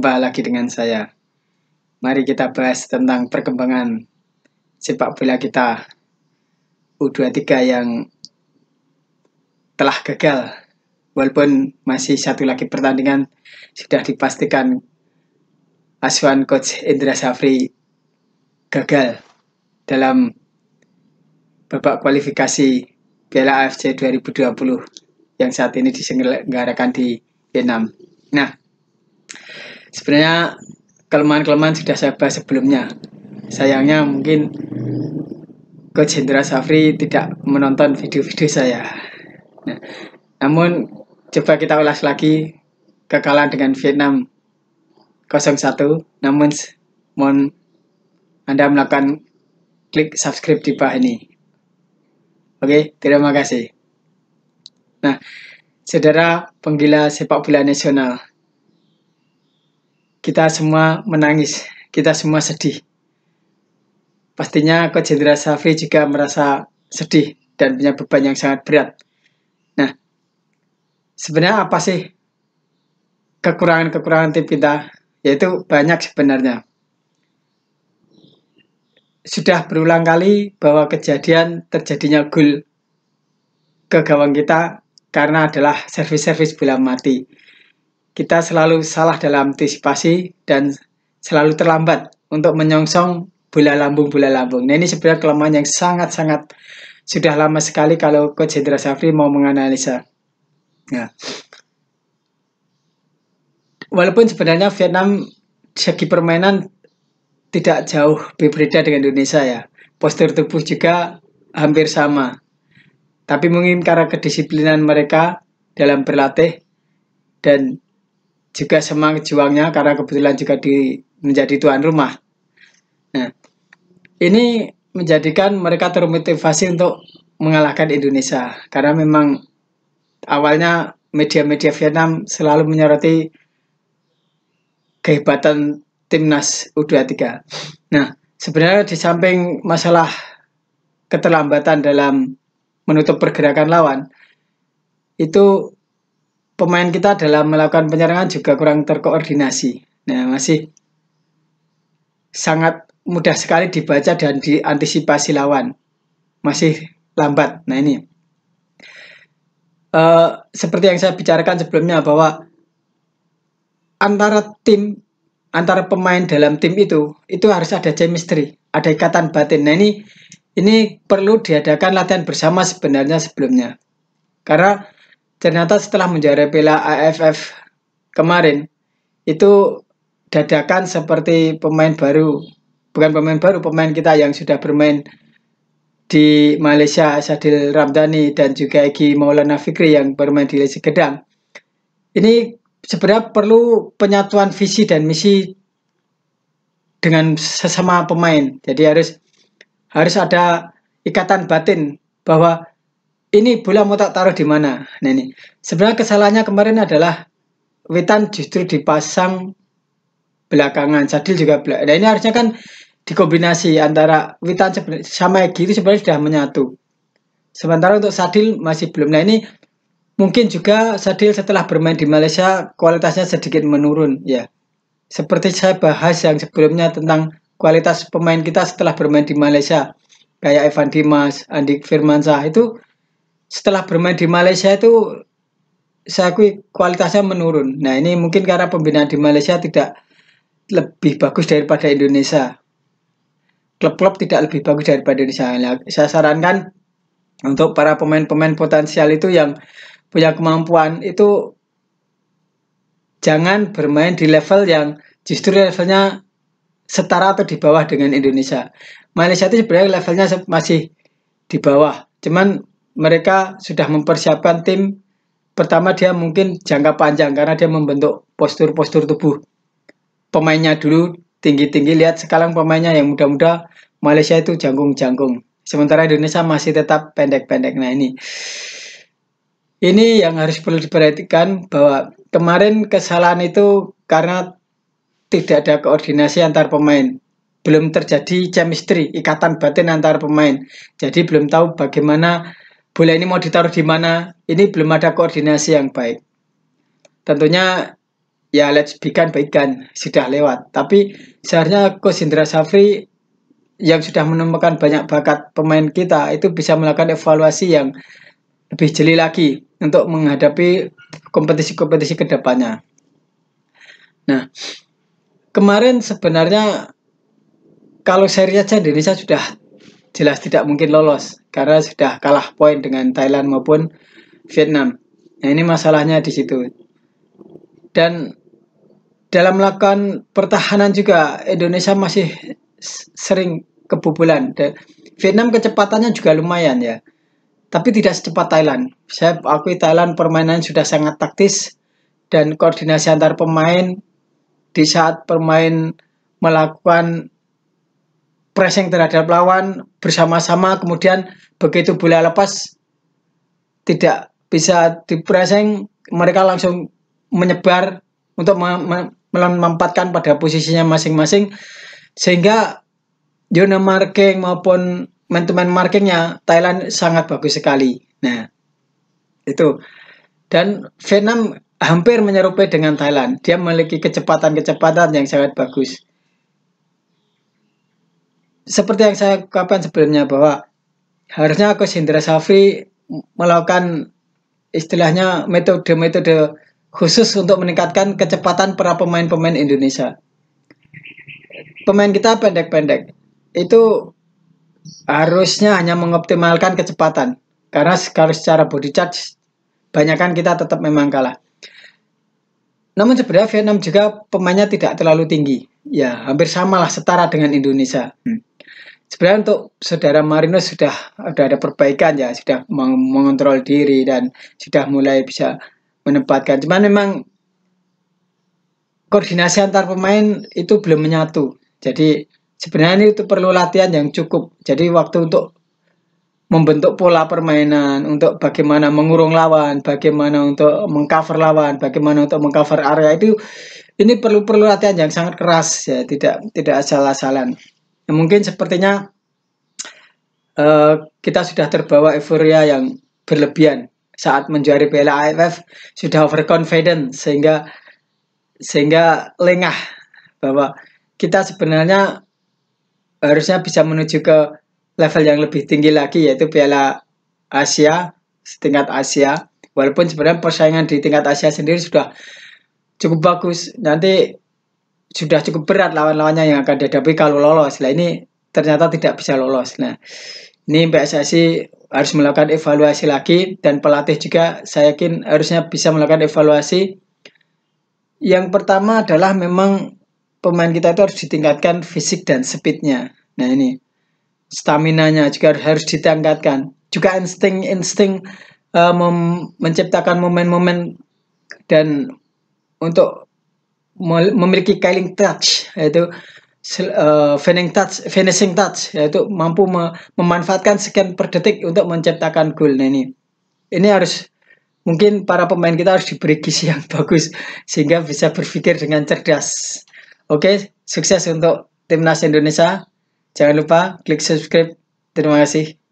Jumpa lagi dengan saya. Mari kita bahas tentang perkembangan sepak bola kita U23 yang telah gagal. Walaupun masih satu lagi pertandingan sudah dipastikan Aswan coach Indra Safri gagal dalam babak kualifikasi Piala AFC 2020 yang saat ini diselenggarakan di Vietnam. Nah, sebenarnya kelemahan-kelemahan sudah saya bahas sebelumnya sayangnya mungkin Coach Hendra Safri tidak menonton video-video saya nah, namun coba kita ulas lagi kekalahan dengan Vietnam 01 namun mohon Anda melakukan klik subscribe di bawah ini Oke, terima kasih. Nah, saudara penggila sepak bola nasional, kita semua menangis, kita semua sedih. Pastinya Coach Hendra Safri juga merasa sedih dan punya beban yang sangat berat. Nah, sebenarnya apa sih kekurangan-kekurangan tim kita? Yaitu banyak sebenarnya. Sudah berulang kali bahwa kejadian terjadinya gol ke gawang kita karena adalah servis-servis bola mati kita selalu salah dalam antisipasi dan selalu terlambat untuk menyongsong bola lambung bola lambung. Nah ini sebenarnya kelemahan yang sangat-sangat sudah lama sekali kalau Coach Hendra Safri mau menganalisa. Ya. Walaupun sebenarnya Vietnam segi permainan tidak jauh berbeda dengan Indonesia ya. Postur tubuh juga hampir sama. Tapi mungkin karena kedisiplinan mereka dalam berlatih dan juga semangat juangnya karena kebetulan juga di menjadi tuan rumah. Nah, ini menjadikan mereka termotivasi untuk mengalahkan Indonesia karena memang awalnya media-media Vietnam selalu menyoroti kehebatan timnas U23. Nah, sebenarnya di samping masalah keterlambatan dalam menutup pergerakan lawan itu pemain kita dalam melakukan penyerangan juga kurang terkoordinasi. Nah, masih sangat mudah sekali dibaca dan diantisipasi lawan. Masih lambat. Nah, ini. Uh, seperti yang saya bicarakan sebelumnya bahwa antara tim antara pemain dalam tim itu itu harus ada chemistry, ada ikatan batin. Nah, ini ini perlu diadakan latihan bersama sebenarnya sebelumnya. Karena ternyata setelah menjuarai Piala AFF kemarin itu dadakan seperti pemain baru bukan pemain baru pemain kita yang sudah bermain di Malaysia Sadil Ramdhani dan juga Egi Maulana Fikri yang bermain di Lesi Gedang ini sebenarnya perlu penyatuan visi dan misi dengan sesama pemain jadi harus harus ada ikatan batin bahwa ini bola mau tak taruh di mana? Nah ini sebenarnya kesalahannya kemarin adalah Witan justru dipasang belakangan, Sadil juga belakang. Nah ini harusnya kan dikombinasi antara Witan sama Egi itu sebenarnya sudah menyatu. Sementara untuk Sadil masih belum. Nah ini mungkin juga Sadil setelah bermain di Malaysia kualitasnya sedikit menurun ya. Seperti saya bahas yang sebelumnya tentang kualitas pemain kita setelah bermain di Malaysia kayak Evan Dimas, Andik Firmansyah itu setelah bermain di Malaysia itu saya akui kualitasnya menurun. Nah ini mungkin karena pembinaan di Malaysia tidak lebih bagus daripada Indonesia. Klub-klub tidak lebih bagus daripada Indonesia. Nah, saya sarankan untuk para pemain-pemain potensial itu yang punya kemampuan itu jangan bermain di level yang justru levelnya setara atau di bawah dengan Indonesia. Malaysia itu sebenarnya levelnya masih di bawah. Cuman mereka sudah mempersiapkan tim pertama dia mungkin jangka panjang karena dia membentuk postur-postur tubuh pemainnya dulu tinggi-tinggi lihat sekarang pemainnya yang muda-muda Malaysia itu jangkung-jangkung sementara Indonesia masih tetap pendek-pendek nah ini ini yang harus perlu diperhatikan bahwa kemarin kesalahan itu karena tidak ada koordinasi antar pemain belum terjadi chemistry ikatan batin antar pemain jadi belum tahu bagaimana bola ini mau ditaruh di mana, ini belum ada koordinasi yang baik. Tentunya ya let's bikan baikan sudah lewat. Tapi seharusnya Coach Indra Safri yang sudah menemukan banyak bakat pemain kita itu bisa melakukan evaluasi yang lebih jeli lagi untuk menghadapi kompetisi-kompetisi kedepannya. Nah, kemarin sebenarnya kalau seri saja Indonesia sudah jelas tidak mungkin lolos karena sudah kalah poin dengan Thailand maupun Vietnam. Nah ini masalahnya di situ. Dan dalam melakukan pertahanan juga Indonesia masih sering kebobolan. Vietnam kecepatannya juga lumayan ya, tapi tidak secepat Thailand. Saya akui Thailand permainan sudah sangat taktis dan koordinasi antar pemain di saat pemain melakukan pressing terhadap lawan bersama-sama kemudian begitu bola lepas tidak bisa dipressing mereka langsung menyebar untuk menempatkan pada posisinya masing-masing sehingga zona marking maupun man to markingnya Thailand sangat bagus sekali. Nah, itu. Dan Vietnam hampir menyerupai dengan Thailand. Dia memiliki kecepatan-kecepatan yang sangat bagus seperti yang saya ungkapkan sebelumnya bahwa harusnya aku Hendra Safri melakukan istilahnya metode-metode khusus untuk meningkatkan kecepatan para pemain-pemain Indonesia. Pemain kita pendek-pendek itu harusnya hanya mengoptimalkan kecepatan karena kalau secara body charge banyakkan kita tetap memang kalah. Namun sebenarnya Vietnam juga pemainnya tidak terlalu tinggi, ya hampir samalah setara dengan Indonesia. Hmm sebenarnya untuk saudara Marino sudah ada ada perbaikan ya sudah meng mengontrol diri dan sudah mulai bisa menempatkan cuman memang koordinasi antar pemain itu belum menyatu jadi sebenarnya itu perlu latihan yang cukup jadi waktu untuk membentuk pola permainan untuk bagaimana mengurung lawan bagaimana untuk mengcover lawan bagaimana untuk mengcover area itu ini perlu perlu latihan yang sangat keras ya tidak tidak asal-asalan Ya, mungkin sepertinya uh, kita sudah terbawa euforia yang berlebihan saat menjuari Piala AFF sudah overconfident sehingga sehingga lengah bahwa kita sebenarnya harusnya bisa menuju ke level yang lebih tinggi lagi yaitu Piala Asia setingkat Asia walaupun sebenarnya persaingan di tingkat Asia sendiri sudah cukup bagus nanti sudah cukup berat lawan-lawannya yang akan dihadapi kalau lolos. Nah ini ternyata tidak bisa lolos. Nah ini PSSI harus melakukan evaluasi lagi dan pelatih juga saya yakin harusnya bisa melakukan evaluasi. Yang pertama adalah memang pemain kita itu harus ditingkatkan fisik dan speednya. Nah ini stamina-nya juga harus ditingkatkan. Juga insting-insting uh, eh, menciptakan momen-momen dan untuk memiliki killing touch yaitu uh, eh, finishing touch finishing touch yaitu mampu me memanfaatkan sekian per detik untuk menciptakan gol nah ini ini harus mungkin para pemain kita harus diberi gizi yang bagus sehingga bisa berpikir dengan cerdas oke sukses untuk timnas Indonesia jangan lupa klik subscribe terima kasih